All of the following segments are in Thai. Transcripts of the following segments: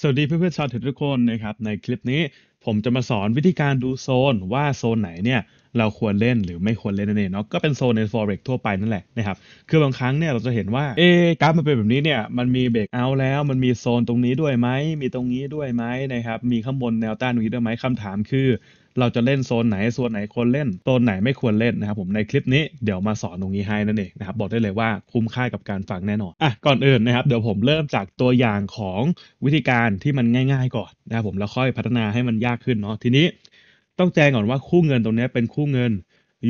สวัสดีเพื่อนๆชาวเทรดทุกคนนะครับ ในคลิปนี้ผมจะมาสอนวิธีการดูโซนว่าโซนไหนเนี่ย เราควรเล่นหรือไม่ควรเล่นนั่นเองเนาะก็เป็นโซนใน forex ทั่วไปนั่นแหละนะครับคือบางครั้งเนี่ยเราจะเห็นว่า เอ๊กราฟมันเป็นแบบนี้เนี่ย มันมีเบรกเอาแล้วมันมีโซนตรงนี้ด้วยไหม มีตรงนี้ด้วยไหมนะครับมีข้างบนแนวต้านตรงนี้ด้วยไหมคำถามคือเราจะเล่นโซนไหนโซนไหนควรเล่นโซนไหนไม่ควรเล่นนะครับผมในคลิปนี้เดี๋ยวมาสอนตรงนี้ให้นั่นเองนะครับบอกได้เลยว่าคุ้มค่ากับการฟังแน่นอนอ่ะก่อนอื่นนะครับเดี๋ยวผมเริ่มจากตัวอย่างของวิธีการที่มันง่ายๆก่อนนะครับผมแล้วค่อยพัฒนาให้มันยากขึ้นเนาะทีนี้ต้องแจ้งก่อนว่าคู่เงินตรงนี้เป็นคู่เงิน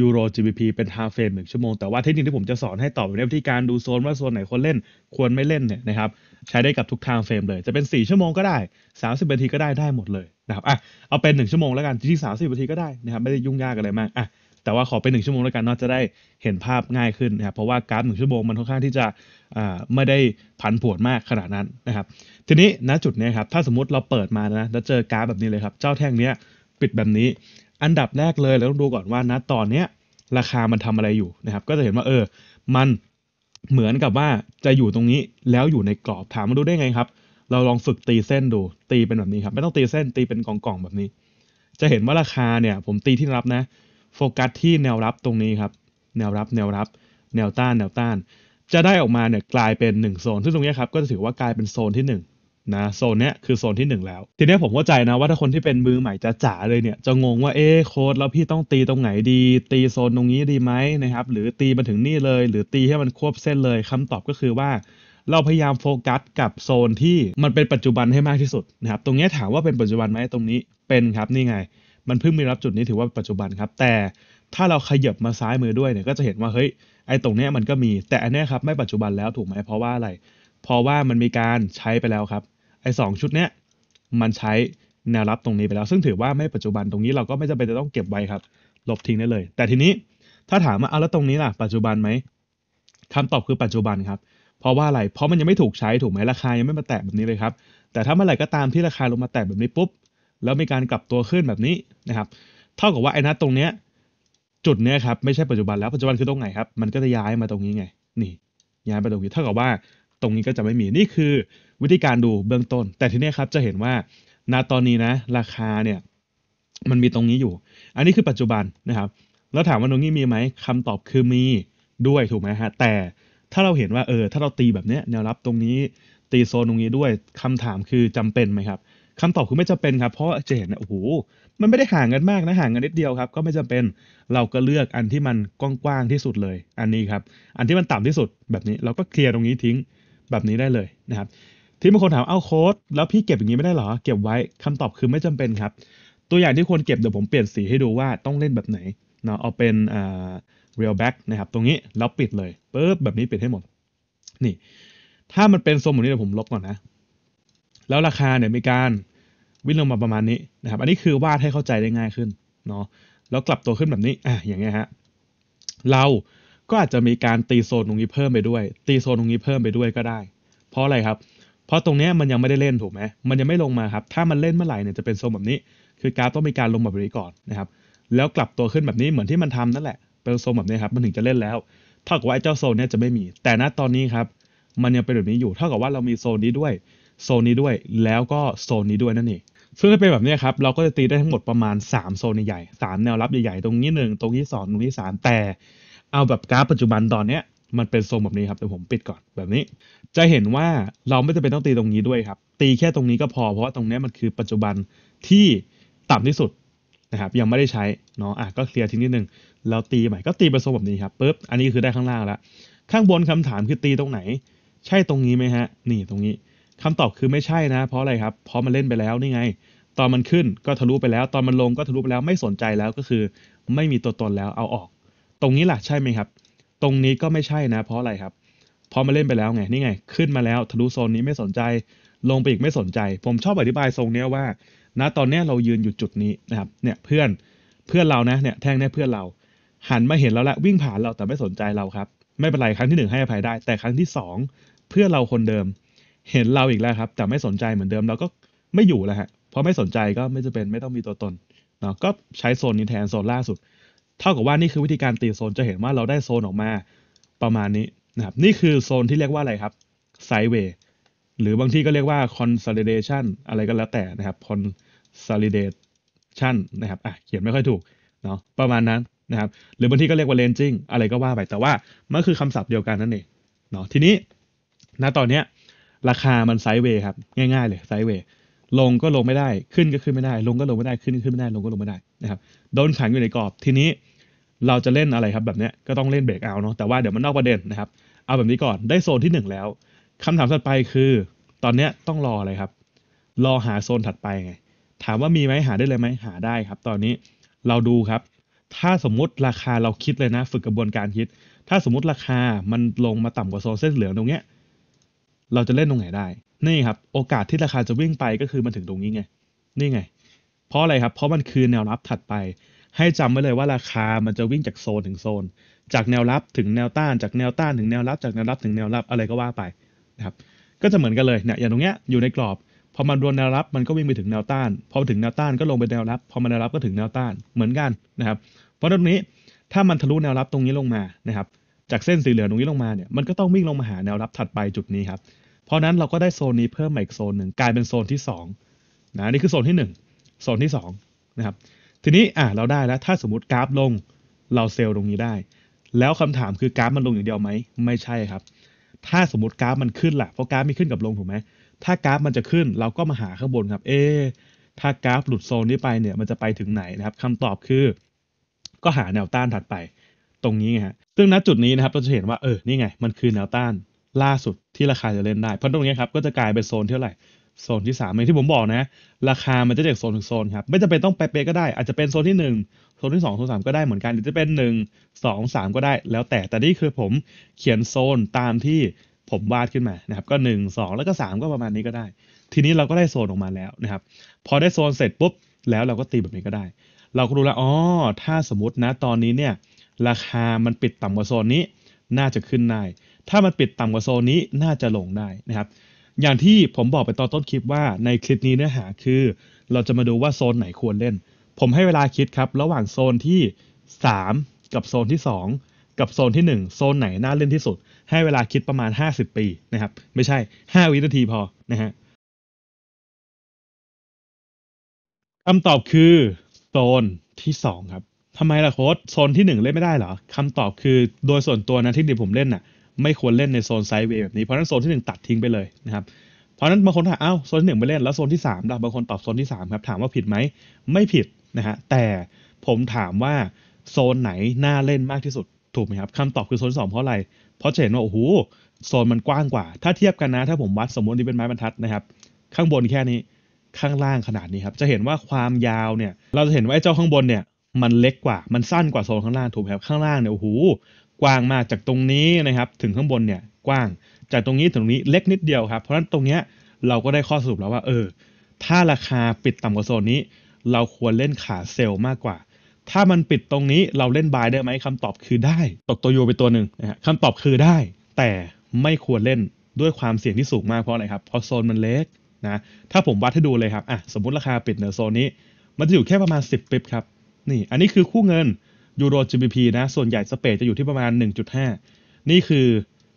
ยูโร GBP เป็นทา m e f r มหนึ่งชั่วโมงแต่ว่าเทคนิคที่ผมจะสอนให้ต่อไปในวิธีการดูโซนว่าโซนไหนควรเล่น ควรไม่เล่นเนี่ยนะครับใช้ได้กับทุกทา m เฟรมเลย จะเป็น 4 ชั่วโมงก็ได้ 30นาทีก็ได้ได้หมดเลยนะครับอ่ะเอาเป็นหนึ่งชั่วโมงแล้วกันจริงๆสามสิบนาทีก็ได้นะครับไม่ได้ยุ่งยากอะไรมากอ่ะแต่ว่าขอเป็นหนึ่งชั่วโมงแล้วกันเนาะจะได้เห็นภาพง่ายขึ้นนะครับเพราะว่ากราฟหนึ่งชั่วโมงมันค่อนข้างที่จะอ่าไม่ได้ผันผวนมากขนาดนั้นนะครับ ทีนี้ณจุดนี้ครับถ้าสมมติเราเปิดมานะแล้วเจอกราฟแบบนี้เลยครับ เจ้าแท่งเนี้ยปิดแบบนี้ อันดับแรกเลยเราต้องดูก่อนว่า ณตอนเนี้ยราคามันทำอะไรอยู่นะครับก็จะเห็นว่าเออมันเหมือนกับว่าจะอยู่ตรงนี้แล้วอยู่ในกรอบถามมาดูได้ไงครับเราลองฝึกตีเส้นดูตีเป็นแบบนี้ครับ ไม่ต้องตีเส้นตีเป็นกล่องๆแบบนี้ จะเห็นว่าราคาเนี่ย ผมตีที่รับนะ โฟกัสที่แนวรับตรงนี้ครับ แนวรับแนวรับแนวต้านแนวต้าน จะได้ออกมาเนี่ยกลายเป็น1โซนซึ่งตรงนี้ครับก็จะถือว่ากลายเป็นโซนที่1นะโซนเนี้ยคือโซนที่1แล้วทีนี้ผมเข้าใจนะว่าถ้าคนที่เป็นมือใหม่จะจ๋าเลยเนี่ย จะงงว่าเอ๊โค้ดแล้วพี่ต้องตีตรงไหนดี ตีโซนตรงนี้ดีไหมนะครับ หรือตีมาถึงนี่เลย หรือตีให้มันควบเส้นเลย คำตอบก็คือว่าเราพยายามโฟกัสกับโซนที่มันเป็นปัจจุบันให้มากที่สุดนะครับ ตรงนี้ถามว่าเป็นปัจจุบันไหมตรงนี้ เป็นครับ นี่ไง มันเพิ่งมีรับจุดนี้ถือว่าปัจจุบันครับ แต่ถ้าเราขยับมาซ้ายมือด้วยเนี่ยก็จะเห็นว่า เฮ้ย ไอ้ตรงนี้มันก็มี แต่อันนี้ครับไม่ปัจจุบันแล้วถูกไหมเพราะว่าอะไร เพราะว่ามันมีการใช้ไปแล้วครับ ไอ้สชุดเนี้ยมันใช้แนวรับตรงนี้ไปแล้ว ซึ่งถือว่าไม่ปัจจุบันตรงนี้เราก็ไม่จำเป็นจะต้องเก็บไว้ครับ ลบทิ้งได้เลย แต่ทีนี้ถ้าถามว่าเอาแล้วตรงนี้ล่ะ ปัจจุบันไหมคำตอบคือปัจจุบันครับเพราะว่าอะไร เพราะมันยังไม่ถูกใช้ถูกไหมราคายังไม่มาแตะแบบนี้เลยครับ แต่ถ้าเมื่อไหร่ก็ตามที่ราคาลงมาแตะแบบนี้ปุ๊บ แล้วมีการกลับตัวขึ้นแบบนี้นะครับ เท่ากับว่าไอ้นัดตรงเนี้ยจุดเนี้ยครับไม่ใช่ปัจจุบันแล้วปัจจุบันคือตรงไหนครับมันก็จะย้ายมาตรงนี้ไง นี่ย้ายมาตรงนี้เท่ากับว่าตรงนี้ก็จะไม่มีนี่คือ วิธีการดูเบื้องต้น แต่ทีนี้ครับจะเห็นว่าณตอนนี้นะ ราคาเนี่ย มันมีตรงนี้อยู่ อันนี้คือปัจจุบันนะครับแล้วถามว่าตรงนี้มีไหมคำตอบคือมีด้วยถูกไหมฮะแต่ถ้าเราเห็นว่าเออถ้าเราตีแบบเนี้ยแนวรับตรงนี้ ตีโซนตรงนี้ด้วยคำถามคือจำเป็นไหมครับคำตอบคือไม่จำเป็นครับ เพราะจะเห็นนะโอ้โหมันไม่ได้ห่างกันมากนะห่างกันนิดเดียวครับ ก็ไม่จำเป็นเราก็เลือกอันที่มันกว้างที่สุดเลย อันนี้ครับ อันที่มันต่ำที่สุดแบบนี้เราก็เคลียร์ตรงนี้ทิ้งแบบนี้ได้เลยนะครับที่บางคนถามเอาโค้ดแล้วพี่เก็บอย่างนี้ไม่ได้หรอเก็บไว้คำตอบคือไม่จำเป็นครับ ตัวอย่างที่ควรเก็บเดี๋ยวผมเปลี่ยนสีให้ดูว่าต้องเล่นแบบไหนเนาะเอาเป็นอ่า real back นะครับตรงนี้แล้วปิดเลยปุ๊บแบบนี้ปิดให้หมดนี่ถ้ามันเป็นโซมแบบนี้เดี๋ยวผมลบก่อนนะแล้วราคาเนี่ยมีการวิ่งลงมาประมาณนี้นะครับ อันนี้คือวาดให้เข้าใจได้ง่ายขึ้นเนาะแล้วกลับตัวขึ้นแบบนี้อ่ะอย่างเงี้ยฮะเราก็อาจจะมีการตีโซนตรงนี้เพิ่มไปด้วย ตีโซนตรงนี้เพิ่มไปด้วยก็ได้ เพราะอะไรครับ เพราะตรงนี้มันยังไม่ได้เล่นถูกไหมมันยังไม่ลงมาครับ ถ้ามันเล่นเมื่อไหร่เนี่ยจะเป็นโซนแบบนี้ คือกราฟต้องมีการลงแบบนี้ก่อนนะครับ แล้วกลับตัวขึ้นแบบนี้เหมือนที่มันทำนั่นแหละเป็นโซนแบบนี้ครับมันถึงจะเล่นแล้วเท่ากับว่าเจ้าโซนนี้จะไม่มี แต่ณตอนนี้ครับมันยังเป็นแบบนี้อยู่เท่ากับว่าเรามีโซนนี้ด้วยโซนนี้ด้วย แล้วก็โซนนี้ด้วยนั่นเองซึ่งถ้าเป็นแบบนี้ครับเราก็จะตีได้ทั้งหมดประมาณ 3 โซนใหญ่3แนวรับใหญ่ๆ ตรงนี้ 1 ตรงนี้ 2 ตรงนี้ 3 แต่เอาแบบกราฟปัจจุบันตอนเนี้ยมันเป็นโซนแบบนี้ครับแต่ผมปิดก่อนแบบนี้ จะเห็นว่าเราไม่จำเป็นต้องตีตรงนี้ด้วยครับ ตีแค่ตรงนี้ก็พอเพราะว่าตรงนี้มันคือปัจจุบันที่ต่ำที่สุดะครับยังไม่ได้ใช้เนาะอ่ะก็เคลียร์ทีนิดนึงเราตีใหม่ก็ตีประสบแบบนี้ครับปุ๊บอันนี้คือได้ข้างล่างแล้วข้างบนคำถามคือตีตรงไหน ใช่ตรงนี้ไหมฮะ นี่ตรงนี้ คำตอบคือไม่ใช่นะ เพราะอะไรครับเพราะมันเล่นไปแล้วนี่ไงตอนมันขึ้นก็ทะลุไปแล้ว ตอนมันลงก็ทะลุไปแล้วไม่สนใจแล้วก็คือไม่มีตัวตนแล้วเอาออก ตรงนี้แหละใช่ไหมครับ ตรงนี้ก็ไม่ใช่นะ เพราะอะไรครับเพราะมันเล่นไปแล้วไงนี่ไงขึ้นมาแล้วทะลุโซนนี้ไม่สนใจ ลงไปอีกไม่สนใจ ผมชอบอธิบายทรงเนี้ยว่านะตอนนี้เรายืนอยู่จุดนี้นะครับเนี่ยเพื่อนเพื่อนเรานะเนี่ยแท่งเนี่ยเพื่อนเราหันมาเห็นแล้วละวิ่งผ่านเราแต่ไม่สนใจเราครับ ไม่เป็นไรครั้งที่ 1 ให้อภัยได้ แต่ครั้งที่ 2 เพื่อนเราคนเดิม เห็นเราอีกแล้วครับ แต่ไม่สนใจเหมือนเดิมเราก็ไม่อยู่แล้วฮะเพราะไม่สนใจก็ไม่จะเป็นไม่ต้องมีตัวตนเนาะก็ใช้โซนนี้แทนโซนล่าสุด เท่ากับว่านี่คือวิธีการตีโซนจะเห็นว่าเราได้โซนออกมาประมาณนี้นะครับนี่คือโซนที่เรียกว่าอะไรครับไซเวย์หรือบางที่ก็เรียกว่า consolidation อะไรก็แล้วแต่นะครับ consolidation นะครับ อ่ะเขียนไม่ค่อยถูก เนาะประมาณนั้นนะครับ หรือบางที่ก็เรียกว่า ranging อะไรก็ว่าไปแต่ว่ามันคือคำศัพท์เดียวกันนั่นเอง เนาะทีนี้ณตอนเนี้ยราคามันไซด์เวย์ครับง่ายๆ เลยไซด์เวย์ลงก็ลงไม่ได้ ขึ้นก็ขึ้นไม่ได้ ลงก็ลงไม่ได้ ขึ้นก็ขึ้นไม่ได้ ลงก็ลงไม่ได้นะครับโดนขังอยู่ในกรอบ ทีนี้ เราจะเล่นอะไรครับแบบเนี้ยก็ต้องเล่นเบรกเอาเนาะ แต่ว่าเดี๋ยวมันนอกประเด็นนะครับ เอาแบบนี้ก่อนได้โซนที่1แล้วคำถามถัดไปคือ ตอนเนี้ยต้องรออะไรครับ รอหาโซนถัดไปไง ถามว่ามีไหมหาได้เลยไหมหาได้ครับ ตอนนี้เราดูครับ ถ้าสมมติราคาเราคิดเลยนะ ฝึกกระบวนการคิด ถ้าสมมติราคามันลงมาต่ำกว่าโซนเส้นเหลืองตรงเนี้ยเราจะเล่นตรงไหนได้ นี่ครับโอกาสที่ราคาจะวิ่งไปก็คือมันถึงตรงนี้ไงนี่ไง เพราะอะไรครับ เพราะมันคือแนวรับถัดไป ให้จำไว้เลยว่าราคามันจะวิ่งจากโซนถึงโซน จากแนวรับถึงแนวต้านจากแนวต้าน ถึงแนวรับจากแนวรับถึงแนวรับอะไรก็ว่าไปนะครับก็จะเหมือนกันเลยเนี่ยอย่างตรงเนี้ยอยู่ในกรอบพอมันโดนแนวรับมันก็วิ่งไปถึงแนวต้านพอถึงแนวต้านก็ลงไปแนวรับพอมันแนวรับก็ถึงแนวต้านเหมือนกันนะครับเพราะตรงนี้ถ้ามันทะลุแนวรับตรงนี้ลงมานะครับจากเส้นสีเหลืองตรงนี้ลงมาเนี่ยมันก็ต้องวิ่งลงมาหาแนวรับถัดไปจุดนี้ครับเพราะนั้นเราก็ได้โซนนี้เพิ่มมาอีกโซนหนึ่งกลายเป็นโซนที่2นะนี่คือโซนที่ 1 โซนที่2นะครับทีนี้อ่ะเราได้แล้ว ถ้าสมมติกราฟลงเราเซลล์ตรงนี้ได้ แล้วคำถามคือกราฟมันลงอย่างเดียวไหมไม่ใช่ครับถ้าสมมติกราฟมันขึ้นล่ะ เพราะกราฟมีขึ้นกับลงถูกไหม ถ้ากราฟมันจะขึ้น เราก็มาหาข้างบนครับ เอ๊ถ้ากราฟหลุดโซนนี้ไปเนี่ยมันจะไปถึงไหนนะครับคำตอบคือ ก็หาแนวต้านถัดไปตรงนี้ไงฮะ ซึ่งณจุดนี้นะครับเราจะเห็นว่าเออ นี่ไง มันคือแนวต้านล่าสุดที่ราคาจะเล่นได้ เพราะตรงนี้ครับ ก็จะกลายเป็นโซนเท่าไหร่โซนที่สามองที่ผมบอกนะราคา มันจะแดกโซนถึงโซนครับไม่จำเป็นต้องไปเป๊ะก็ได้อาจจะเป็นโซนที่หนึ่งโซนที่สองโซนสามก็ได้เหมือนกันหรือจะเป็นหนึ่งสองสามก็ได้ แล้วแต่แต่นี่คือผมเขียนโซนตามที่ผมวาดขึ้นมานะครับก็หนึ่งสองแล้วก็สามก็ประมาณนี้ก็ได้ ทีนี้เราก็ได้โซนออกมาแล้วนะครับพอได้โซนเสร็จปุ๊บ แล้วเราก็ตีแบบนี้ก็ได้ เราก็รู้แล้วอ๋อถ้าสมมตินะ ตอนนี้เนี่ยราคา มันปิดต่ำกว่าโซนนี้น่าจะขึ้นได้ถ้ามันปิดต่ำกว่าโซนนี้น่าจะลงได้นะครับอย่างที่ผมบอกไปตอนต้นคลิปว่าในคลิปนี้เนื้อหาคือ เราจะมาดูว่าโซนไหนควรเล่น ผมให้เวลาคิดครับ ระหว่างโซนที่3กับโซนที่2กับโซนที่ 1 โซนไหนน่าเล่นที่สุด ให้เวลาคิดประมาณ50ปีนะครับไม่ใช่ 5วินาทีพอนะฮะคำตอบคือโซนที่2ครับทำไมล่ะโค้ดโซนที่1เล่นไม่ได้เหรอคำตอบคือโดยส่วนตัวนะที่ดวผมเล่นนะ่ะไม่ควรเล่นในโซนไซด์เวย์แบบนี้เพราะนั้นโซนที่1ตัดทิ้งไปเลยนะครับเพราะนั้นบางคนถามอ้าวโซนที่หนึ่งไปเล่นแล้วโซนที่3ามเราบางคนตอบโซนที่3ครับถามว่าผิดไหมไม่ผิดนะฮะแต่ผมถามว่าโซนไหนน่าเล่นมากที่สุดถูกไหมครับคำตอบคือโซนสองเพราะอะไรเพราะเห็นว่าโอ้โหโซนมันกว้างกว่า ถ้าเทียบกันนะ ถ้าผมวัดสมมติที่เป็นไม้บรรทัดนะครับข้างบนแค่นี้ข้างล่างขนาดนี้ครับจะเห็นว่าความยาวเนี่ยเราจะเห็นว่าไอ้เจ้าข้างบนเนี่ยมันเล็กกว่ามันสั้นกว่าโซนข้างล่างถูกไหมครับข้างล่างเนี่ยโอ้โหกว้างมากจากตรงนี้นะครับถึงข้างบนเนี่ยกว้างจากตรงนี้ถึงตรงนี้เล็กนิดเดียวครับเพราะฉะนั้นตรงเนี้ยเราก็ได้ข้อสรุปแล้วว่าเออถ้าราคาปิดต่ำกว่าโซนนี้ เราควรเล่นขาเซลล์มากกว่า ถ้ามันปิดตรงนี้เราเล่นบายได้ไหมคำตอบคือได้ตกตัวยูไปตัวหนึ่งนะฮะคำตอบคือได้ แต่ไม่ควรเล่นด้วยความเสี่ยงที่สูงมากเพราะอะไรครับเพราะโซนมันเล็กนะถ้าผมวัดให้ดูเลยครับอ่ะสมมติราคาปิดเหนือโซนนี้มันจะอยู่แค่ประมาณ 10ปิบครับนี่อันนี้คือคู่เงินยูโร GBP นะ ส่วนใหญ่สเปดจะอยู่ที่ประมาณ 1.5 นี่คือ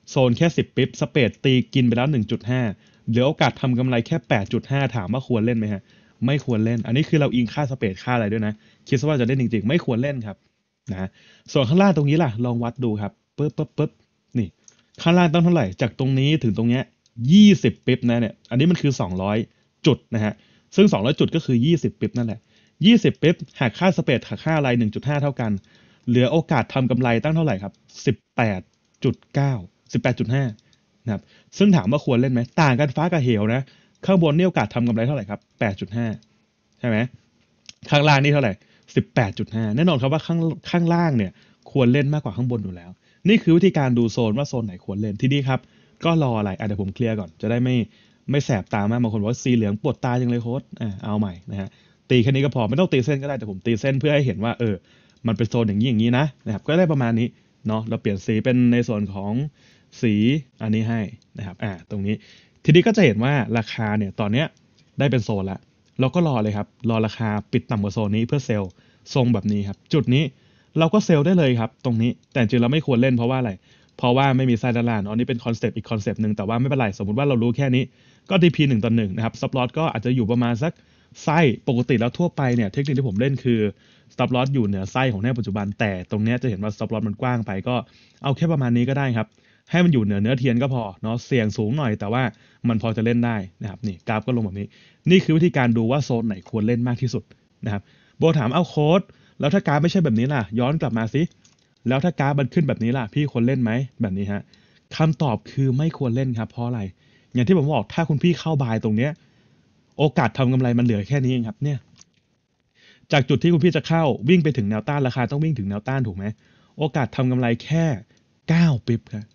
โซนแค่ 10ปิ๊บสเปดตีกินไปแล้ว 1.5 เหลือโอกาสทำกำไรแค่ 8.5 ถามว่าควรเล่นไหมฮะ ไม่ควรเล่น อันนี้คือเราอิงค่าสเปดค่าอะไรด้วยนะ คิดว่าจะเล่นจริงๆ ไม่ควรเล่นครับนะส่วนข้างล่างตรงนี้ล่ะ ลองวัดดูครับปึ๊บปึ๊บปึ๊บนี่ข้างล่างต้องเท่าไหร่จากตรงนี้ถึงตรงเนี้ย 20ปิ๊บนะเนี่ยอันนี้มันคือ 200 จุดนะฮะซึ่ง 200 จุดก็คือ 20ปิ๊บนั่นแหละ20ปิ๊บหักค่าสเปดหักค่าอะไร1.5 เท่ากัน เหลือโอกาสทำกำไรตั้งเท่าไหร่ครับ 18.9 18.5นะครับซึ่งถามว่าควรเล่นไหมต่างกันฟ้ากับเหวนะข้างบนนี่โอกาสทำกำไรเท่าไหร่ครับ8.5ใช่ไหมข้างล่างนี่เท่าไหร่ 18.5 แน่นอนครับว่าข้างข้างล่างเนี่ยควรเล่นมากกว่าข้างบนอยู่แล้ว นี่คือวิธีการดูโซนว่าโซนไหนควรเล่นที่นี่ครับ ก็รออะไรอ่ะเดี๋ยวผมเคลียร์ก่อน จะได้ไม่ไม่แสบตามากบางคนบอกว่าสีเหลืองปวดตาจังเลยโค้ดอ่าเอาใหม่นะฮะตีแค่นี้ก็พอไม่ต้องตีเส้นก็ได้แต่ผมตีเส้นเพื่อให้เห็นว่าเออมันเป็นโซนอย่างนี้อย่างนี้นะนะครับก็ได้ประมาณนี้เนาะเราเปลี่ยนสีเป็นในส่วนของสีอันนี้ให้นะครับอ่าตรงนี้ ทีนี้ก็จะเห็นว่าราคาเนี่ยตอนเนี้ยได้เป็นโซนละเราก็รอเลยครับ รอราคาปิดต่ำกว่าโซนนี้เพื่อเซลล์ทรงแบบนี้ครับ จุดนี้เราก็เซลล์ได้เลยครับตรงนี้ แต่จริงเราไม่ควรเล่นเพราะว่าอะไร เพราะว่าไม่มีไซด์ด้านล่างอันนี้เป็นคอนเซปต์อีกคอนเซปต์หนึ่งแต่ว่าไม่เป็นไร สมมติว่าเรารู้แค่นี้ก็ึ่งต่อ1นะครับซับลอตก็อาจจะอยู่ประมาณสักไส้ปกติแล้วทั่วไปเนี่ยเทคนิคที่ผมเล่นคือสต็อปลอสอยู่เหนือไส้ของแน่ปัจจุบันแต่ตรงนี้จะเห็นว่าสต็อปลอสมันกว้างไปก็เอาแค่ประมาณนี้ก็ได้ครับ ให้มันอยู่เหนือเนื้อเทียนก็พอเนาะเสี่ยงสูงหน่อยแต่ว่ามันพอจะเล่นได้นะครับนี่กราฟก็ลงแบบนี้ นี่คือวิธีการดูว่าโซนไหนควรเล่นมากที่สุดนะครับโบถามเอาโค้ด แล้วถ้าการไม่ใช่แบบนี้ล่ะ ย้อนกลับมาสิ แล้วถ้าการมันขึ้นแบบนี้ล่ะพี่ควรเล่นไหมแบบนี้ฮะคำตอบคือไม่ควรเล่นครับ เพราะอะไร อย่างที่ผมบอกถ้าคุณพี่เข้าบายตรงเนี้ยโอกาสทำกำไรมันเหลือแค่นี้เองครับ เนี่ยจากจุดที่คุณพี่จะเข้าวิ่งไปถึงแนวต้านราคาต้องวิ่งถึงแนวต้านถูกไหมโอกาสทำกำไรแค่ 9ปิบครับ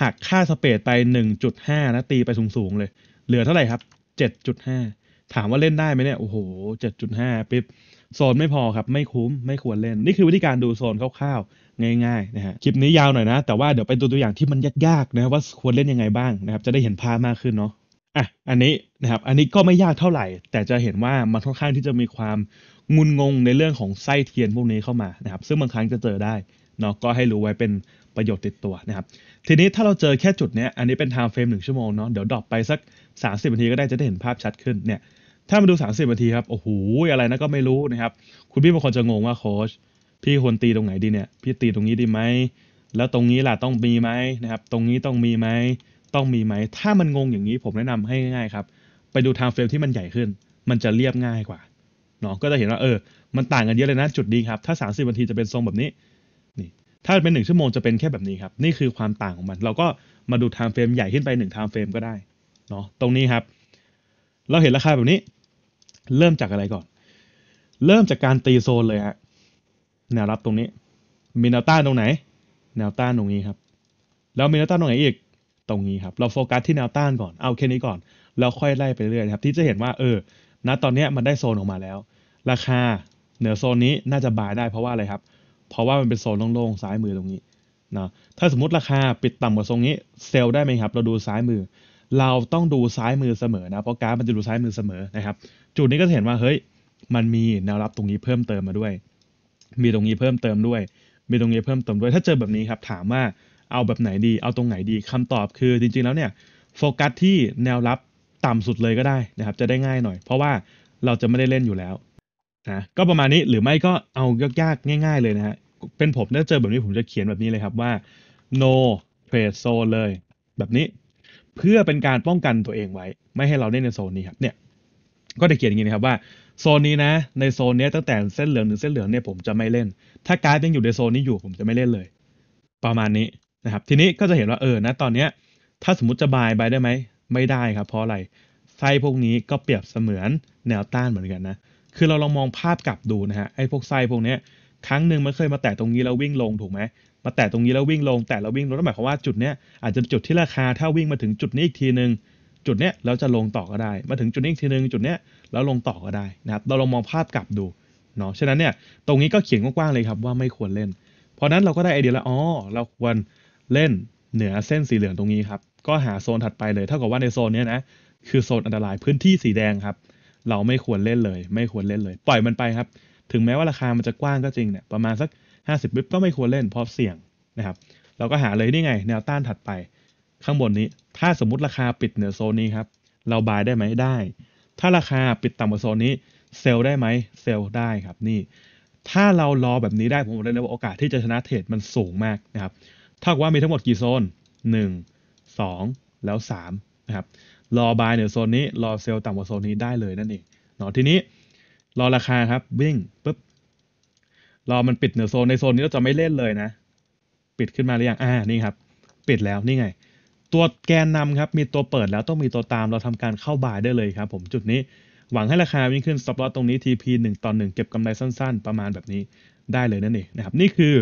หักค่าสเปรดไป 1.5 นะตีไปสูงๆ เลย เหลือเท่าไหร่ครับ 7.5 ถามว่าเล่นได้ไหมเนี่ยโอ้โห 7.5ปิบโซนไม่พอครับ ไม่คุ้ม ไม่ควรเล่น นี่คือวิธีการดูโซนคร่าวๆ ง่ายๆนะฮะคลิปนี้ยาวหน่อยนะแต่ว่าเดี๋ยวไปดูตัวอย่างที่มันยากๆนะ ว่า ควรเล่นยังไงบ้างนะครับ จะได้เห็นภาพมากขึ้นเนาะอ่ะ อันนี้นะครับ อันนี้ก็ไม่ยากเท่าไหร่ แต่จะเห็นว่ามันค่อนข้างที่จะมีความงุนงงในเรื่องของไส้เทียนพวกนี้เข้ามานะครับ ซึ่งบางครั้งจะเจอได้ เนาะ ก็ให้รู้ไว้เป็นประโยชน์ติดตัวนะครับ ทีนี้ถ้าเราเจอแค่จุดเนี้ย อันนี้เป็นไทม์เฟรมหนึ่งชั่วโมงเนาะ เดี๋ยวดรอปไปสัก 30นาทีก็ได้จะได้เห็นภาพชัดขึ้น เนี่ย ถ้ามาดู 30นาทีครับ โอ้โห อะไรนะ ก็ไม่รู้นะครับ คุณพี่บางคนจะงงว่าโค้ชพี่ควรตีตรงไหนดีเนี่ย พี่ตีตรงนี้ดีไหม แล้วตรงนี้ล่ะต้องมีไหมนะครับตรงนี้ต้องมีไหมต้องมีไหม ถ้ามันงงอย่างนี้ผมแนะนำให้ง่ายครับ ไปดูไทม์เฟรมที่มันใหญ่ขึ้น มันจะเรียบง่ายกว่า เนาะก็จะเห็นว่าเออ มันต่างกันเยอะเลยนะ จุดดีครับ ถ้า 30นาทีจะเป็นทรงแบบนี้ นี่ ถ้าเป็น 1ชั่วโมงจะเป็นแค่แบบนี้ครับ นี่คือความต่างของมัน เราก็มาดูไทม์เฟรมใหญ่ขึ้นไป1ไทม์เฟรมก็ได้ เนาะตรงนี้ครับ เราเห็นราคาแบบนี้ เริ่มจากอะไรก่อน เริ่มจากการตีโซนเลยฮะ แนวรับตรงนี้ มีแนวต้านตรงไหน แนวต้านตรงนี้ครับ แล้วมีแนวต้านตรงไหนอีกตรงนี้ ครับ เราโฟกัสที่แนวต้านก่อนเอาแค่นี้ก่อน แล้ว ค่อยไล่ไปเรื่อยครับ ที่จะเห็นว่าเออณตอนนี้มันได้โซนออกมาแล้ว ราคาเหนือโซนนี้น่าจะบายได้เพราะว่าอะไรครับ เพราะว่ามันเป็นโซนโล่งๆซ้ายมือตรงนี้นะถ้าสมมติราคาปิดต่ำกว่าทรงนี้ เซลล์ได้ไหมครับ เราดูซ้ายมือ เราต้องดูซ้ายมือเสมอนะเพราะกราฟมันจะดูซ้ายมือเสมอนะครับ จุดนี้ก็จะเห็นว่าเฮ้ยมันมีแนวรับตรงนี้เพิ่มเติมมาด้วย มีตรงนี้เพิ่มเติมด้วย มีตรงนี้เพิ่มเติมด้วย ถ้าเจอแบบนี้ครับถามว่าเอาแบบไหนดี เอาตรงไหนดีคำตอบคือจริงๆ แล้วเนี่ยโฟกัสที่แนวรับต่ำสุดเลยก็ได้นะครับ จะได้ง่ายหน่อย เพราะว่าเราจะไม่ได้เล่นอยู่แล้วนะก็ประมาณนี้หรือไม่ก็เอายากๆง่ายๆเลยนะฮะเป็นผมถ้าเจอแบบนี้ผมจะเขียนแบบนี้เลยครับว่า no trade zone เลย แบบนี้ เพื่อเป็นการป้องกันตัวเองไว้ ไม่ให้เราเล่นในโซนนี้ครับ เนี่ย ก็จะเขียนอย่างนี้นะครับว่าโซนนี้นะในโซนนี้ตั้งแต่เส้นเหลืองถึงเส้นเหลืองเนี่ยผมจะไม่เล่น ถ้าการ์ดยังอยู่ในโซนนี้อยู่ผมจะไม่เล่นเลย ประมาณนี้ะครับทีนี้ก็จะเห็นว่าเออนะตอนนี้ถ้าสมมติจะบายไปได้ไหม ไม่ได้ครับ เพราะอะไรไส้พวกนี้ก็เปรียบเสมือนแนวต้านเหมือนกันนะ คือเราลองมองภาพกลับดูนะฮะ ไอ้พวกไส้พวกนี้ครั้งหนึ่งมันเคยมาแตะตรงนี้แล้ววิ่งลงถูกไหม มาแตะตรงนี้แล้ววิ่งลง แต่เราวิ่งลงนั่นหมายความว่าจุดเนี้ยอาจจะจุดที่ราคาถ้าวิ่งมาถึงจุดนี้อีกทีหนึ่งจุดเนี้ยเราจะลงต่อก็ได้ มาถึงจุดนี้อีกทีหนึ่งจุดเนี้ยแล้วลงต่อก็ได้นะครับ เราลองมองภาพกลับดูเนาะ ฉะนั้นเนี่ยตรงนี้ก็เขียนกว้างๆเลยครับว่าไม่ควรเล่น เพราะนั้นเราก็ได้ไอเดียลวอ๋อเราควรเล่นเหนือเส้นสีเหลืองตรงนี้ครับก็หาโซนถัดไปเลยเท่ากับว่าในโซนนี้นะคือโซนอันตรายพื้นที่สีแดงครับ เราไม่ควรเล่นเลย ไม่ควรเล่นเลย ปล่อยมันไปครับ ถึงแม้ว่าราคามันจะกว้างก็จริงเนี่ยประมาณสัก50บิปก็ไม่ควรเล่นเพราะเสี่ยงนะครับ เราก็หาเลยนี่ไง แนวต้านถัดไป ข้างบนนี้ถ้าสมมติราคาปิดเหนือโซนนี้ครับเราบายได้ไหมได้ ถ้าราคาปิดต่ำกว่าโซนนี้ เซลล์ได้ไหมเซลล์ได้ครับนี่ ถ้าเรารอแบบนี้ได้ผมบอกเลยว่าโอกาสที่จะชนะเทรดมันสูงมากนะครับถ้าว่ามีทั้งหมดกี่โซน1 2แล้ว3นะครับ รอบายเหนือโซนนี้ รอเซลล์ต่ำกว่าโซนนี้ได้เลยนั่นเองเนาะทีนี้ รอราคาครับวิ่งปุ๊บ รอมันปิดเหนือโซนในโซนนี้เราจะไม่เล่นเลยนะ ปิดขึ้นมาหรือยัง อ่า นี่ครับ ปิดแล้วนี่ไง ตัวแกนนำครับ มีตัวเปิดแล้วต้องมีตัวตาม เราทำการเข้าบายได้เลยครับผมจุดนี้ หวังให้ราคาวิ่งขึ้นสต็อปลอตตรงนี้ TP 1ต่อ1เก็บกำไรสั้น ๆประมาณแบบนี้ได้เลยนั่นเองนะครับนี่คือ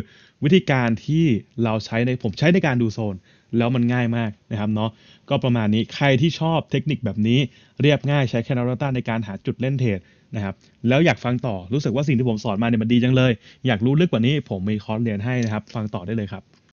วิธีการที่เราใช้ในผมใช้ในการดูโซน แล้วมันง่ายมากนะครับเนาะก็ประมาณนี้ใครที่ชอบเทคนิคแบบนี้ เรียบง่ายใช้แคนาลต้าในการหาจุดเล่นเทรดนะครับ แล้วอยากฟังต่อรู้สึกว่าสิ่งที่ผมสอนมาเนี่ยมันดีจังเลย อยากรู้ลึกกว่านี้ ผมมีคอร์สเรียนให้นะครับฟังต่อได้เลยครับ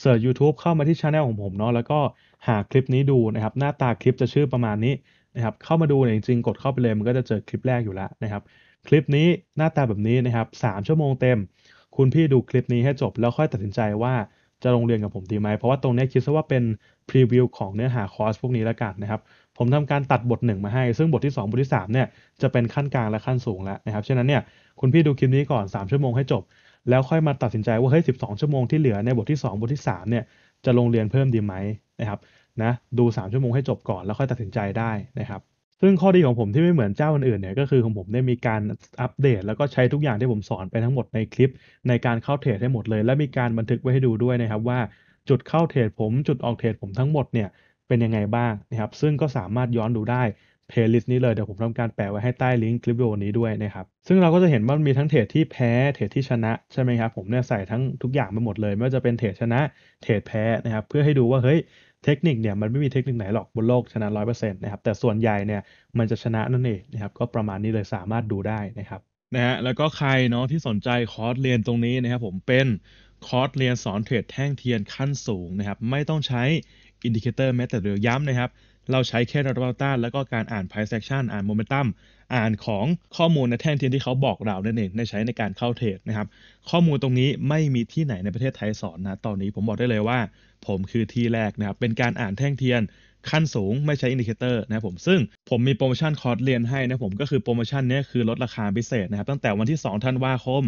เสิร์ช u t u b e เข้ามาที่ช anel ของผมเนาะแล้วก็หาคลิปนี้ดูนะครับหน้าตาคลิปจะชื่อประมาณนี้นะครับเข้ามาดูเนี่ยจริงๆ กดเข้าไปเลย มันก็จะเจอคลิปแรกอยู่แล้วนะครับคลิปนี้หน้าตาแบบนี้นะครับสามชั่วโมงเต็ม คุณพี่ดูคลิปนี้ให้จบ แล้วค่อยตัดสินใจว่าจะลงเรียนกับผมดีไหมเพราะว่าตรงนี้คิดซะว่าเป็นพรีวิวของเนื้อหาคอร์สพวกนี้แล้วกันนะครับผมทำการตัดบทหนึ่งมาให้ ซึ่งบทที่2บทที่3เนี่ยจะเป็นขั้นกลางและขั้นสูงแล้วนะครับฉะนั้นเนี่ยคุณพี่ดูคลิปนี้ก่อน3ชั่วโมงให้จบแล้วค่อยมาตัดสินใจว่าเฮ้ยสิชั่วโมงที่เหลือในบทที่ 2 บทที่3เนี่ยจะลงเรียนเพิ่มดีไหมนะครับ นะ ดู 3 ชั่วโมงให้จบก่อนแล้วค่อยตัดสินใจได้นะครับ ซึ่งข้อดีของผมที่ไม่เหมือนเจ้าอื่นๆเนี่ยก็คือของผมได้มีการอัปเดต แล้วก็ใช้ทุกอย่างที่ผมสอนไปทั้งหมดในคลิป ในการเข้าเทรดให้หมดเลย และมีการบันทึกไว้ให้ดูด้วยนะครับว่าจุดเข้าเทรดผมจุดออกเทรดผมทั้งหมดเนี่ยเป็นยังไงบ้างนะครับซึ่งก็สามารถย้อนดูได้พลย์ลิสต์นี้เลย เดี๋ยวผมทำการแปะไว้ให้ใต้ลิงก์คลิปวิดีโอนี้ด้วยนะครับ ซึ่งเราก็จะเห็นว่ามีทั้งเทรดที่แพ้ เทรดที่ชนะ ใช่ไหมครับ ผมเนี่ยใส่ทั้งทุกอย่างไปหมดเลย ไม่ว่าจะเป็นเทรดชนะ เทรดแพ้นะครับ เพื่อให้ดูว่าเฮ้ยเทคนิคเนี่ยมันไม่มีเทคนิคไหนหรอกบนโลกชนะร้อยเปอร์เซ็นต์นะครับแต่ส่วนใหญ่เนี่ย มันจะชนะนั่นเองนะครับก็ประมาณนี้เลยสามารถดูได้นะครับนะฮะแล้วก็ใครเนาะที่สนใจคอร์สเรียนตรงนี้นะครับ ผมเป็นคอร์สเรียนสอนเทรดแท่งเทียนขั้นสูงนะครับไม่ต้องใช้อินดิเคเตอร์แม้แต่เดียวย้ำนะครับเราใช้แค่ร o t เบลต d a แล้วก็การอ่าน price action อ่านโมเมนตัม อ่านของข้อมูลในแท่งเทียนที่เขาบอกเรานั่นเองในใช้ในการเข้าเทรดนะครับข้อมูลตรงนี้ไม่มีที่ไหนในประเทศไทยสอนนะตอนนี้ผมบอกได้เลยว่า ผมคือที่แรกนะครับเป็นการอ่านแท่งเทียน ขั้นสูงไม่ใช้อินดิเคเตอร์นะผมซึ่งผมมีโปรโมชั่นคอร์สเรียนให้นะผมก็คือโปรโมชั่นนี้คือลดราคาพิเศษนะครับตั้งแต่วันที่2ธันวาคม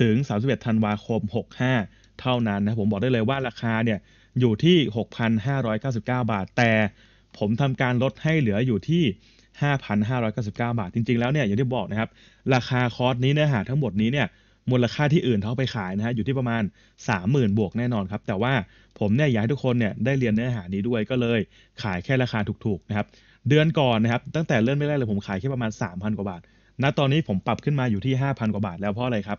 ถึง31ธันวาคม65 เท่านั้นนะผมบอกได้เลยว่าราคาเนี่ยอยู่ที่6,599บาทแต่ผมทำการลดให้เหลืออยู่ที่ 5,599 บาทจริงๆ แล้วเนี่ยอย่างที่บอกนะครับราคาคอร์สนี้เนื้อหาทั้งหมดนี้เนี่ยมูลค่าที่อื่นเขาไปขายนะฮะอยู่ที่ประมาณ 30,000 บวกแน่นอนครับแต่ว่าผมเนี่ยอยากให้ทุกคนเนี่ยได้เรียนเนื้อหานี้ด้วยก็เลยขายแค่ราคาถูกๆนะครับเดือนก่อนนะครับตั้งแต่เริ่มไม่แรกเลยผมขายแค่ประมาณ 3,000 กว่าบาทณนะตอนนี้ผมปรับขึ้นมาอยู่ที่ 5,000 กว่าบาท แล้วเพราะอะไรครับ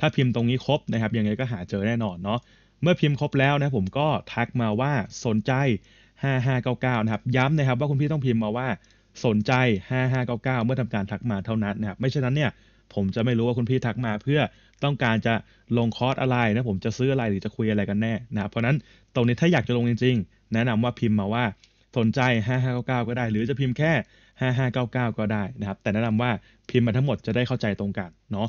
ถ้าพิมพ์ตรงนี้ครบนะครับ ยังไงก็หาเจอแน่นอนเนาะเมื่อพิมพ์ครบแล้วนะผมก็ทักมาว่าสนใจ 5599 นะครับ ย้ำนะครับ ว่าคุณพี่ต้องพิมพ์มาว่าสนใจ 5599 เมื่อทำการทักมาเท่านั้นนะครับ ไม่เช่นนั้นเนี่ยผมจะไม่รู้ว่าคุณพี่ทักมา เพื่อต้องการจะลงคอร์สอะไรนะผมจะซื้ออะไรหรือจะคุยอะไรกันแน่นะเพราะนั้นตรงนี้ถ้าอยากจะลงจริงๆแนะนำว่าพิมพ์มาว่าสนใจ 5599 ก็ได้หรือจะพิมพ์แค่ 5599 ก็ได้นะครับ แต่แนะนำว่าพิมพ์มาทั้งหมดจะได้เข้าใจตรงกัน เนาะ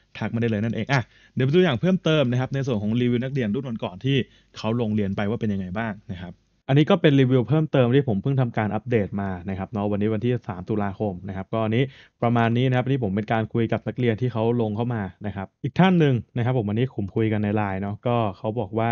ทักมาได้เลยนั่นเองอ่ะเดี๋ยวไปดูอย่างเพิ่มเติมนะครับในส่วนของรีวิวนักเรียนรุ่นก่อนที่เขาลงเรียนไปว่าเป็นยังไงบ้างนะครับอันนี้ก็เป็นรีวิวเพิ่มเติมที่ผมเพิ่งทำการอัปเดตมานะครับเนาะวันนี้วันที่ 3 ตุลาคมนะครับก็นี้ประมาณนี้นะครับนี่ผมเป็นการคุยกับนักเรียนที่เขาลงเข้ามานะครับอีกท่านหนึ่งนะครับผมวันนี้ผมคุยกันในไลน์เนาะก็เขาบอกว่า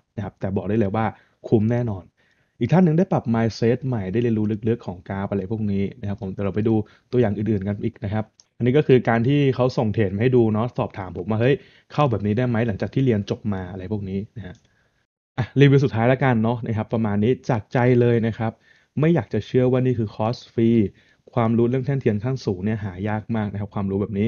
ครับแต่บอกได้เลยว่าคุ้มแน่นอน อีกท่านหนึ่งได้ปรับ mindset ใหม่ได้เรียนรู้ลึกๆของกาอะไรพวกนี้นะครับผมแต่เราไปดูตัวอย่างอื่นๆกันอีกนะครับ อันนี้ก็คือการที่เขาส่งเทรดมาให้ดูเนาะ สอบถามผมว่าเฮ้ย เข้าแบบนี้ได้ไหมหลังจากที่เรียนจบมาอะไรพวกนี้นะฮะรีวิวสุดท้ายแล้วกันเนาะนะครับประมาณนี้จากใจเลยนะครับ ไม่อยากจะเชื่อว่านี่คือคอร์สฟรีความรู้เรื่องแท่นเทียนขั้นสูงเนี่ยหายากมากนะครับความรู้แบบนี้